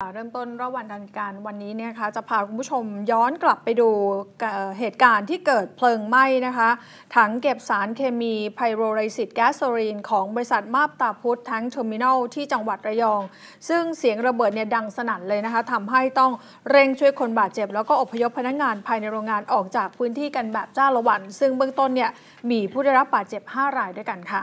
เริ่มต้นระหว่างการวันนี้เนี่ยคะจะพาคุณผู้ชมย้อนกลับไปดูเหตุการณ์ที่เกิดเพลิงไหม้นะคะ ถังเก็บสารเคมีไพโรไรซิตแก๊สโซรีน ของบริษัทมาบตาพุทธทั้งเทอร์มินอลที่จังหวัดระยอง ซึ่งเสียงระเบิดเนี่ยดังสนั่นเลยนะคะทำให้ต้องเร่งช่วยคนบาดเจ็บ แล้วก็อพยพพนักงงานภายในโรงงานออกจากพื้นที่กันแบบจ้าละวัน ซึ่งเบื้องต้นเนี่ยมีผู้ได้รับบาดเจ็บ5รายด้วยกันค่ะ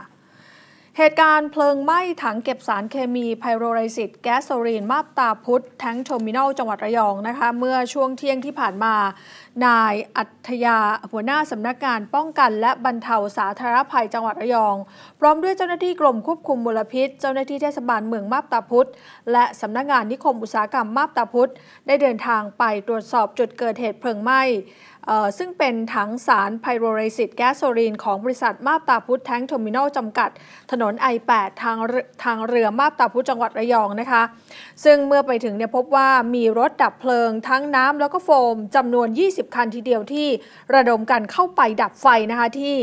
เหตุการณ์เพลิงไหม้ถังเก็บสารเคมีไพโรไรซิตแก๊สโซรีน มาบตาพุทธแทงโทมินอล จังหวัดระยองนะคะ เมื่อช่วงเที่ยงที่ผ่านมานาย อัธยาหัวหน้าสำนักงาน ป้องกันและบรรเทาสาธารณภัยจังหวัดระยอง พร้อมด้วยเจ้าหน้าที่กรมควบคุมมลพิษ เจ้าหน้าที่เทศบาลเมือง มาบตาพุธและสำนักงานนิคมอุตสาหกรรมมาบตาพุธได้เดินทางไปตรวจสอบจุดเกิดเหตุเพลิงไหม้ซึ่งเป็นถังสารไพโรเรซิตแก๊สโซลีนของบริษัทมาบตาพุธแทงเทอร์มินอลจำกัด ถนน I8 ทางทางเรือมาบตาพุธจังหวัดระยองนะคะซึ่งเมื่อไปถึงเนี่ยพบว่ามีรถดับเพลิง ทั้งน้ำแล้วก็โฟมจำนวน 20 20คันทีเดียวที่ระดมกันเข้าไปดับไฟนะคะที่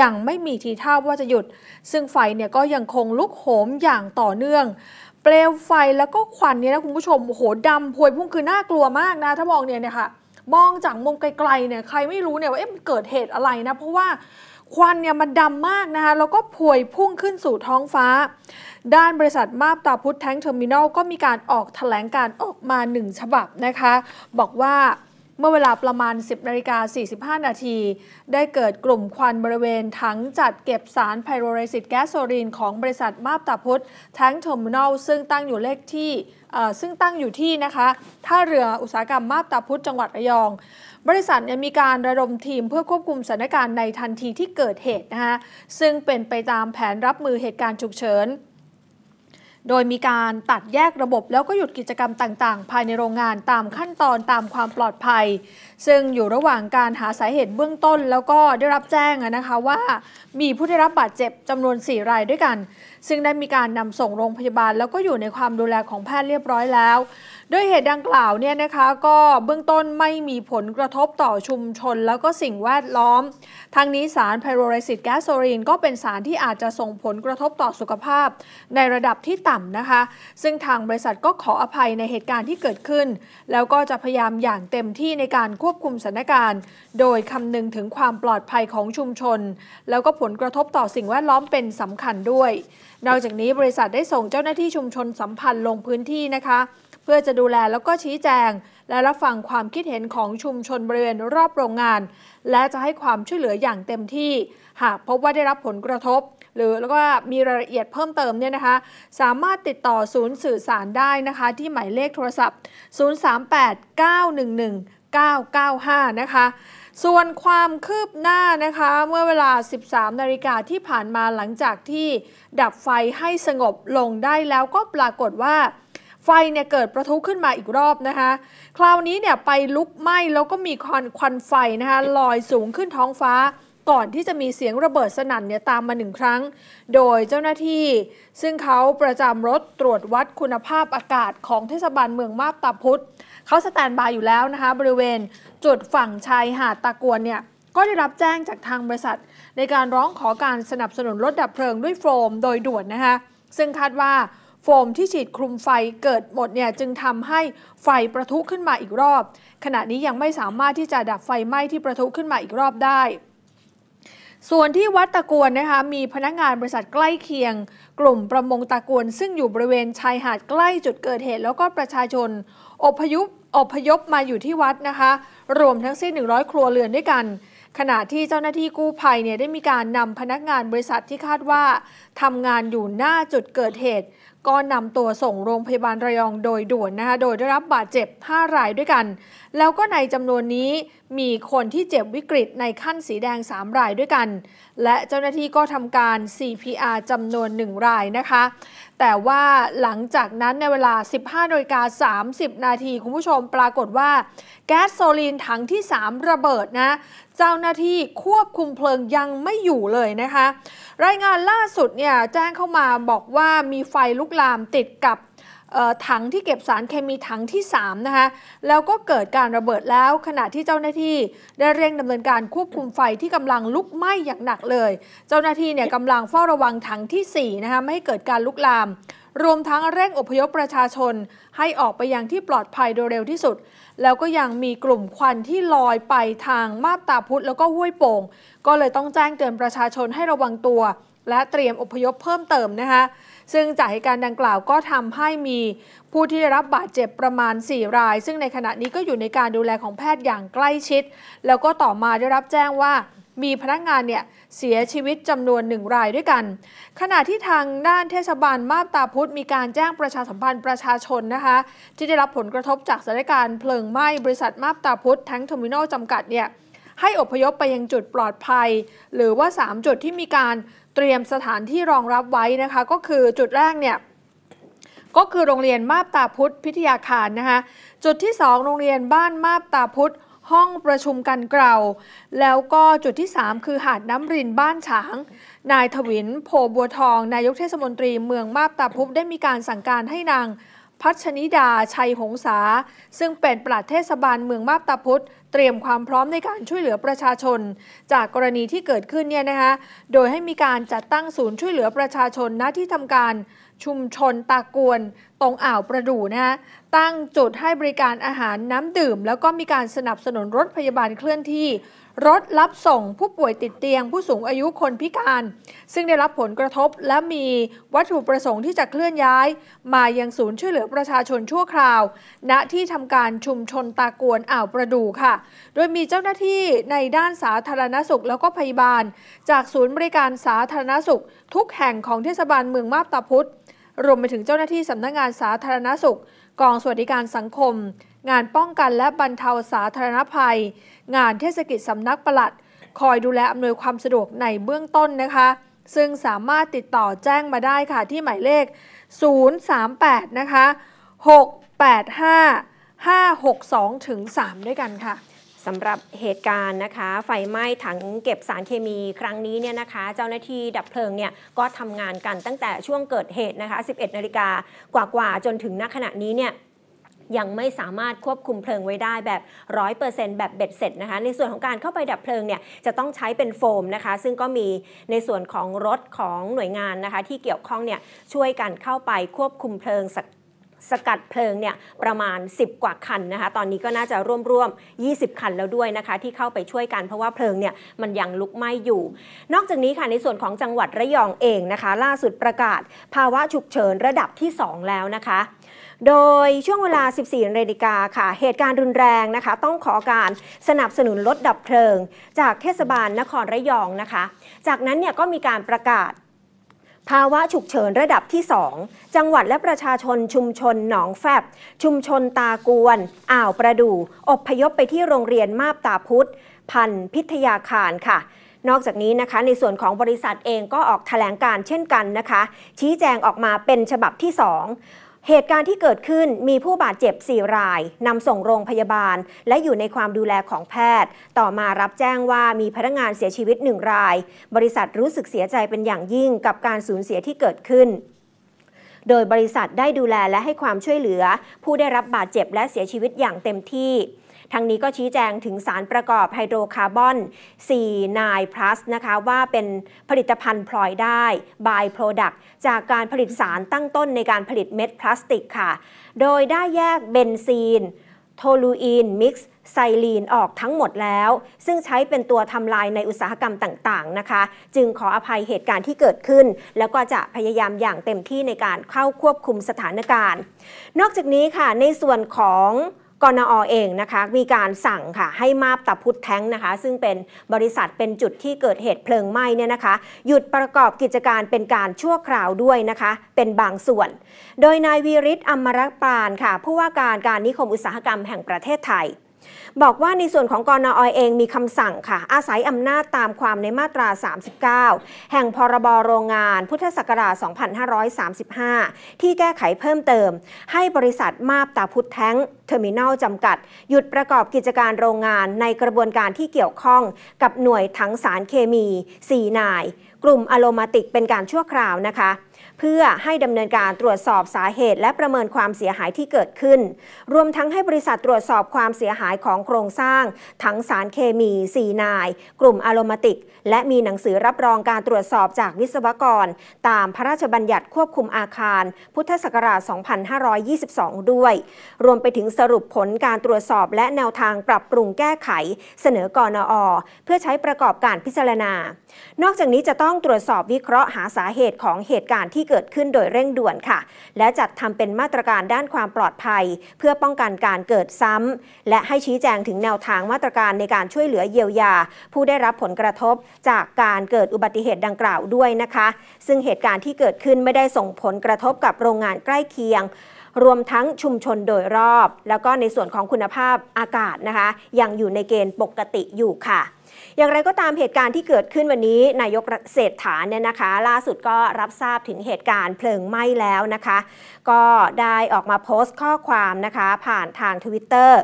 ยังไม่มีทีท่าว่าจะหยุด ซึ่งไฟเนี่ยก็ยังคงลุกโหมอย่างต่อเนื่อง เปลวไฟแล้วก็ควันเนี่ยนะคุณผู้ชมโอ้โหดำพวยพุ่งคือน่ากลัวมากนะถ้ามองเนี่ยเนี่ยค่ะมองจากมุมไกลๆเนี่ยใครไม่รู้เนี่ยว่าเอ๊ะมันเกิดเหตุอะไรนะเพราะว่าควันเนี่ยมันดำมากนะคะแล้วก็พวยพุ่งขึ้นสู่ท้องฟ้า ด้านบริษัทมาบตาพุทธแทงเทอร์มินอลก็มีการออกถแถลงการออกมาหนึ่งฉบับนะคะ บอกว่ามื่อเวลาประมาณ 10นาฬิกา45 นาทีได้เกิดกลุ่มควันบริเวณถังจัดเก็บสารไพโรไรซิตแก๊สโซลีน ของบริษัทมาบตาพุทธแทงเทอร์มินอล ซึ่งตั้งอยู่เลขที่ซึ่งตั้งอยู่ที่นะคะท่าเรืออุตสาหกรรมมาบตาพุทธจังหวัดระยอง บริษัทมีการระดมทีมเพื่อควบคุมสถานการณ์ในทันทีที่เกิดเหตุนะคะซึ่งเป็นไปตามแผนรับมือเหตุการณ์ฉุกเฉินโดยมีการตัดแยกระบบแล้วก็หยุดกิจกรรมต่างๆ ภายในโรงงานตามขั้นตอนตามความปลอดภัย ซึ่งอยู่ระหว่างการหาสาเหตุเบื้องต้นแล้วก็ได้รับแจ้งนะคะว่ามีผู้ได้รับบาดเจ็บจำนวน 4 รายด้วยกันซึ่งได้มีการนำส่งโรงพยาบาลแล้วก็อยู่ในความดูแลของแพทย์เรียบร้อยแล้ว ด้วยเหตุดังกล่าวเนี่ยนะคะก็เบื้องต้นไม่มีผลกระทบต่อชุมชนแล้วก็สิ่งแวดล้อม ทั้งนี้สารไพโรไรซิตแกสโซรีนก็เป็นสารที่อาจจะส่งผลกระทบต่อสุขภาพในระดับที่ต่ำนะคะ ซึ่งทางบริษัทก็ขออภัยในเหตุการณ์ที่เกิดขึ้น แล้วก็จะพยายามอย่างเต็มที่ในการควบคุมสถานการณ์โดยคำนึงถึงความปลอดภัยของชุมชน แล้วก็ผลกระทบต่อสิ่งแวดล้อมเป็นสำคัญด้วยนอกจากนี้บริษัทได้ส่งเจ้าหน้าที่ชุมชนสัมพันธ์ลงพื้นที่นะคะ เพื่อจะดูแลแล้วก็ชี้แจง และรับฟังความคิดเห็นของชุมชนบริเวณรอบโรงงาน และจะให้ความช่วยเหลืออย่างเต็มที่ หากพบว่าได้รับผลกระทบ หรือแล้วก็มีรายละเอียดเพิ่มเติมเนี่ยนะคะ สามารถติดต่อศูนย์สื่อสารได้นะคะ ที่หมายเลขโทรศัพท์ 038 911 995 นะคะ ส่วนความคืบหน้านะคะ เมื่อเวลา 13 นาฬิกาที่ผ่านมาหลังจากที่ ดับไฟให้สงบลงได้แล้วก็ปรากฏว่า ไฟเนี่ยเกิดประทุขึ้นมาอีกรอบนะคะ คราวนี้เนี่ยไปลุกไหม้แล้วก็มีควันควันไฟนะคะ ลอยสูงขึ้นท้องฟ้าก่อนที่จะมีเสียงระเบิดสนั่นเนี่ยตามมาหนึ่งครั้ง โดยเจ้าหน้าที่ ซึ่งเขาประจำรถตรวจวัดคุณภาพอากาศของเทศบาลเมืองมาบตาพุธเขาสแตนบายอยู่แล้วนะคะบริเวณ จุดฝั่งชายหาดตะกวนเนี่ย ก็ได้รับแจ้งจากทางบริษัท ในการร้องขอการสนับสนุนรถดับเพลิงด้วยโฟมโดยด่วนนะคะซึ่งคาดว่าโฟมที่ฉีดคลุมไฟเกิดหมดเนี่ยจึงทำให้ไฟประทุขึ้นมาอีกรอบ ขณะนี้ยังไม่สามารถที่จะดับไฟไหม้ที่ประทุขึ้นมาอีกรอบได้ส่วนที่วัดตะกวนนะคะมีพนักงานบริษัทใกล้เคียงกลุ่มประมงตะกวน ซึ่งอยู่บริเวณชายหาดใกล้จุดเกิดเหตุ แล้วก็ประชาชน อพยพอพยพมาอยู่ที่วัดนะคะรวมทั้งสิ้น100 ครัวเรือนด้วยกัน ขณะที่เจ้าหน้าที่กู้ภัยเนี่ยได้มีการนำพนักงานบริษัทที่คาดว่าทำงานอยู่หน้าจุดเกิดเหตุก็นำตัวส่งโรงพยาบาลระยองโดยด่วนนะคะ โดยได้รับบาดเจ็บ 5 รายด้วยกัน แล้วก็ในจำนวนนี้มีคนที่เจ็บวิกฤตในขั้นสีแดง 3 รายด้วยกัน และเจ้าหน้าที่ก็ทำการ CPR จำนวน 1 รายนะคะ แต่ว่าหลังจากนั้นในเวลา 15นกา30 นาทีคุณผู้ชมปรากฏว่าแก๊สโซลีนถังที่ 3 ระเบิดนะ เจ้าหน้าที่ควบคุมเพลิงยังไม่อยู่เลยนะคะ รายงานล่าสุดเนี่ยแจ้งเข้ามาบอกว่ามีไฟลุกลามติดกับถังที่เก็บสารเคมีถังที่3นะคะแล้วก็เกิดการระเบิดแล้วขณะที่เจ้าหน้าที่ได้เร่งดำเนินการควบคุมไฟที่กำลังลุกไหม้อย่างหนักเลย เจ้าหน้าที่เนี่ยกำลังเฝ้าระวังถังที่4นะคะไม่ให้เกิดการลุกลาม รวมทั้งเร่งอพยพประชาชนให้ออกไปยังที่ปลอดภัยโดยเร็วที่สุด แล้วก็ยังมีกลุ่มควันที่ลอยไปทางมาบตาพุธแล้วก็ห้วยโป่ง ก็เลยต้องแจ้งเตือนประชาชนให้ระวังตัว และเตรียมอพยพเพิ่มเติมนะคะซึ่งจากเหตุการณ์ดังกล่าวก็ทำให้มีผู้ที่ได้รับบาดเจ็บประมาณ 4 ราย ซึ่งในขณะนี้ก็อยู่ในการดูแลของแพทย์อย่างใกล้ชิด แล้วก็ต่อมาได้รับแจ้งว่ามีพนักงานเนี่ยเสียชีวิตจำนวนหนึ่งรายด้วยกัน ขณะที่ทางด้านเทศบาลมาบตาพุธมีการแจ้งประชาสัมพันธ์ประชาชนนะคะ ที่ได้รับผลกระทบจากสถานการณ์เพลิงไหม้บริษัทมาบตาพุธทั้งเทอร์มินอลจำกัดเนี่ยให้อพยพไปยังจุดปลอดภัย หรือว่า 3 จุดที่มีการเตรียมสถานที่รองรับไว้นะคะก็คือจุดแรกเนี่ยก็คือโรงเรียนมาบตาพุธพิทยาคารนะคะจุดที่ 2 โรงเรียนบ้านมาบตาพุธห้องประชุมกันเกลาแล้วก็จุดที่ 3 คือหาดน้ำรินบ้านฉาง นายถวินโพบัวทองนายกเทศมนตรีเมืองมาบตาพุธได้มีการสั่งการให้นางพัชนิดาชัยหงษาซึ่งเป็นปลัดเทศบาลเมืองมาบตาพุธเตรียมความพร้อมในการช่วยเหลือประชาชน จากกรณีที่เกิดขึ้นเนี่ยนะคะ โดยให้มีการจัดตั้งศูนย์ช่วยเหลือประชาชนณที่ทำการ ชุมชน ตากวน ตรงอ่าวประดู่นะฮะตั้งจุดให้บริการอาหารน้ำดื่ม แล้วก็มีการสนับสนุนรถพยาบาลเคลื่อนที่รถรับส่งผู้ป่วยติดเตียงผู้สูงอายุคนพิการ ซึ่งได้รับผลกระทบและมีวัตถุประสงค์ที่จะเคลื่อนย้าย มายังศูนย์ช่วยเหลือประชาชนชั่วคราว ณที่ทำการชุมชนตากวนอ่าวประดูค่ะ โดยมีเจ้าหน้าที่ในด้านสาธารณสุขแล้วก็พยาบาล จากศูนย์บริการสาธารณสุข ทุกแห่งของเทศบาลเมืองมาบตาพุธรวมไปถึงเจ้าหน้าที่สำนักงงานสาธารณสุข กองสวัสดิการสังคมงานป้องกันและบรรเทาสาธารณภัย งานเทศกิจสำนักปลัดคอยดูแลอำนวยความสะดวกในเบื้องต้นนะคะ ซึ่งสามารถติดต่อแจ้งมาได้ค่ะที่หมายเลข 038 นะคะ 685 562ถึง3ด้วยกันค่ะสำหรับเหตุการณ์นะคะไฟไหม้ถังเก็บสารเคมีครั้งนี้เนี่ยนะคะ เจ้าหน้าที่ดับเพลิงเนี่ยก็ทำงานกันตั้งแต่ช่วงเกิดเหตุนะคะ 11 นาฬิกากว่าๆจนถึงณขณะนี้เนี่ยยังไม่สามารถควบคุมเพลิงไว้ได้แบบ 100%แบบเบ็ดเสร็จนะคะ ในส่วนของการเข้าไปดับเพลิงเนี่ย จะต้องใช้เป็นโฟมนะคะ ซึ่งก็มีในส่วนของรถของหน่วยงานนะคะ ที่เกี่ยวข้องเนี่ย ช่วยกันเข้าไปควบคุมเพลิงสกัดเพลิงเนี่ยประมาณ 10 กว่าคันนะคะ ตอนนี้ก็น่าจะร่วมร่วม 20 คันแล้วด้วยนะคะ ที่เข้าไปช่วยกันเพราะว่าเพลิงเนี่ยมันยังลุกไหม้อยู่ นอกจากนี้ค่ะในส่วนของจังหวัดระยองเองนะคะ ล่าสุดประกาศภาวะฉุกเฉินระดับที่ 2 แล้วนะคะ โดยช่วงเวลา 14นาฬิกาค่ะเหตุการณ์รุนแรงนะคะ ต้องขอการสนับสนุนรถดับเพลิง จากเทศบาลนครระยองนะคะ จากนั้นเนี่ยก็มีการประกาศภาวะฉุกเฉินระดับที่ 2 จังหวัดและประชาชนชุมชนหนองแฟบ ชุมชนตากวน อ่าวประดู่อบพยพไปที่โรงเรียนมาบตาพุธพัน พิทยาคารค่ะ นอกจากนี้นะคะในส่วนของบริษัทเองก็ออกถแถลงการเช่นกันนะคะ ชี้แจงออกมาเป็นฉบับที่ 2เหตุการณ์ที่เกิดขึ้นมีผู้บาดเจ็บ 4 รายนำส่งโรงพยาบาล และอยู่ในความดูแลของแพทย์ ต่อมารับแจ้งว่ามีพนักงานเสียชีวิต 1 ราย บริษัทรู้สึกเสียใจเป็นอย่างยิ่งกับการสูญเสียที่เกิดขึ้น โดยบริษัทได้ดูแลและให้ความช่วยเหลือ ผู้ได้รับบาดเจ็บและเสียชีวิตอย่างเต็มที่ทั้งนี้ก็ชี้แจงถึงสารประกอบไฮโดรคาร์บอน4นายพลัสนะคะว่าเป็นผลิตภัณฑ์พลอยได้ by product จากการผลิตสารตั้งต้นในการผลิตเม็ดพลาสติกค่ะ โดยได้แยกเบนซีนโทลูอีนมิกซ์ไซลีนออกทั้งหมดแล้ว ซึ่งใช้เป็นตัวทำลายในอุตสาหกรรมต่างๆนะคะ จึงขออภัยเหตุการณ์ที่เกิดขึ้น แล้วก็จะพยายามอย่างเต็มที่ในการเข้าควบคุมสถานการณ์ นอกจากนี้ค่ะในส่วนของกนอเองนะคะ มีการสั่งค่ะ ให้มาบตะพุทธแท้งนะคะ ซึ่งเป็นบริษัทเป็นจุดที่เกิดเหตุเพลิงไหม้เนี่ยนะคะ หยุดประกอบกิจการเป็นการชั่วคราวด้วยนะคะ เป็นบางส่วน โดยนายวีริศอมรปานค่ะ ผู้ว่าการการนิคมอุตสาหกรรมแห่งประเทศไทยบอกว่าในส่วนของกรนออยเองมีคำสั่งค่ะ อาศัยอำนาจตามความในมาตรา 39 แห่งพรบโรงงานพุทธศักราช2535 ที่แก้ไขเพิ่มเติม ให้บริษัทมาบตาพุทธแท้งเทอร์มินอลจำกัด หยุดประกอบกิจการโรงงานในกระบวนการที่เกี่ยวข้องกับหน่วยถังสารเคมี4นาย กลุ่มอโลมาติกเป็นการชั่วคราวนะคะพื่อให้ดำเนินการตรวจสอบสาเหตุและประเมินความเสียหายที่เกิดขึ้น รวมทั้งให้บริษัทตรวจสอบความเสียหายของโครงสร้าง ทั้งสารเคมี4นาย กลุ่มอะโลมาติก และมีหนังสือรับรองการตรวจสอบจากวิศวกร ตามพระราชบัญญัติควบคุมอาคาร พุทธศักราช 2522 ด้วย รวมไปถึงสรุปผลการตรวจสอบและแนวทางปรับปรุงแก้ไข เสนอกอนอเพื่อใช้ประกอบการพิจารณา นอกจากนี้จะต้องตรวจสอบวิเคราะห์หาสาเหตุของเหตุการณ์ที่เกิดขึ้นโดยเร่งด่วนค่ะ และจัดทำเป็นมาตรการด้านความปลอดภัย เพื่อป้องกันการเกิดซ้ำและให้ชี้แจงถึงแนวทางมาตรการในการช่วยเหลือเยียวยา ผู้ได้รับผลกระทบจากการเกิดอุบัติเหตุดังกล่าวด้วยนะคะ ซึ่งเหตุการณ์ที่เกิดขึ้นไม่ได้ส่งผลกระทบกับโรงงานใกล้เคียง รวมทั้งชุมชนโดยรอบ แล้วก็ในส่วนของคุณภาพอากาศนะคะ ยังอยู่ในเกณฑ์ปกติอยู่ค่ะอย่างไรก็ตามเหตุการณ์ที่เกิดขึ้นวันนี้นายกเศรษฐาเนี่ยนะคะ ล่าสุดก็รับทราบถึงเหตุการณ์เพลิงไหม้แล้วนะคะ ก็ได้ออกมาโพสต์ข้อความนะคะผ่านทางทวิตเตอร์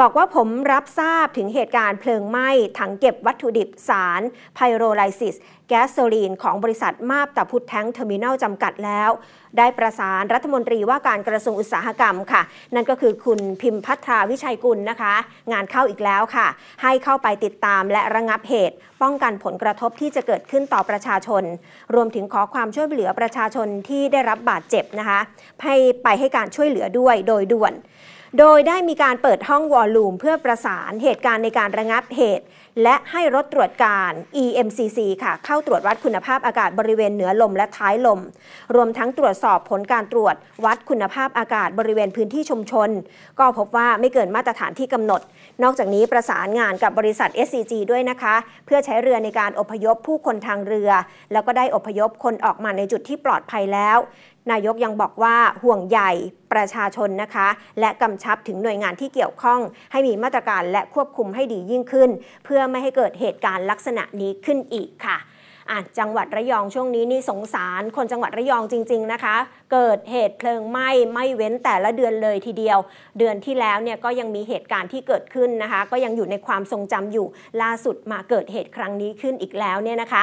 บอกว่าผมรับทราบถึงเหตุการณ์เพลิงไหม้ถังเก็บวัตถุดิบสารไพโรไลซิสแก๊สโซลีน ของบริษัทมาบตาพุทธแทงเทอร์มินัลจำกัดแล้ว ได้ประสานรัฐมนตรีว่าการกระทรวงอุตสาหกรรมค่ะ นั่นก็คือคุณพิมพัทราวิชัยกุลนะคะ งานเข้าอีกแล้วค่ะ ให้เข้าไปติดตามและและระงับเหตุป้องกันผลกระทบที่จะเกิดขึ้นต่อประชาชน รวมถึงขอความช่วยเหลือประชาชนที่ได้รับบาดเจ็บนะคะ ให้ไปให้การช่วยเหลือด้วยโดยด่วนโดยได้มีการเปิดห้องวอลลุ่มเพื่อประสานเหตุการณ์ในการระงับเหตุ และให้รถตรวจการ EMCC ค่ะเข้าตรวจวัดคุณภาพอากาศบริเวณเหนือลมและท้ายลม รวมทั้งตรวจสอบผลการตรวจวัดคุณภาพอากาศบริเวณพื้นที่ชุมชน ก็พบว่าไม่เกินมาตรฐานที่กำหนด นอกจากนี้ประสานงานกับบริษัท SCG ด้วยนะคะ เพื่อใช้เรือในการอพยพผู้คนทางเรือ แล้วก็ได้อพยพคนออกมาในจุดที่ปลอดภัยแล้วนายกยังบอกว่าห่วงใหญ่ประชาชนนะคะ และกำชับถึงหน่วยงานที่เกี่ยวข้อง ให้มีมาตรการและควบคุมให้ดียิ่งขึ้น เพื่อไม่ให้เกิดเหตุการณ์ลักษณะนี้ขึ้นอีกค่ะ จังหวัดระยองช่วงนี้นี่สงสารคนจังหวัดระยองจริงๆนะคะ เกิดเหตุเพลิงไหม้ไม่เว้นแต่ละเดือนเลยทีเดียว เดือนที่แล้วเนี่ยก็ยังมีเหตุการณ์ที่เกิดขึ้นนะคะ ก็ยังอยู่ในความทรงจำอยู่ล่าสุดมาเกิดเหตุครั้งนี้ขึ้นอีกแล้วเนี่ยนะคะ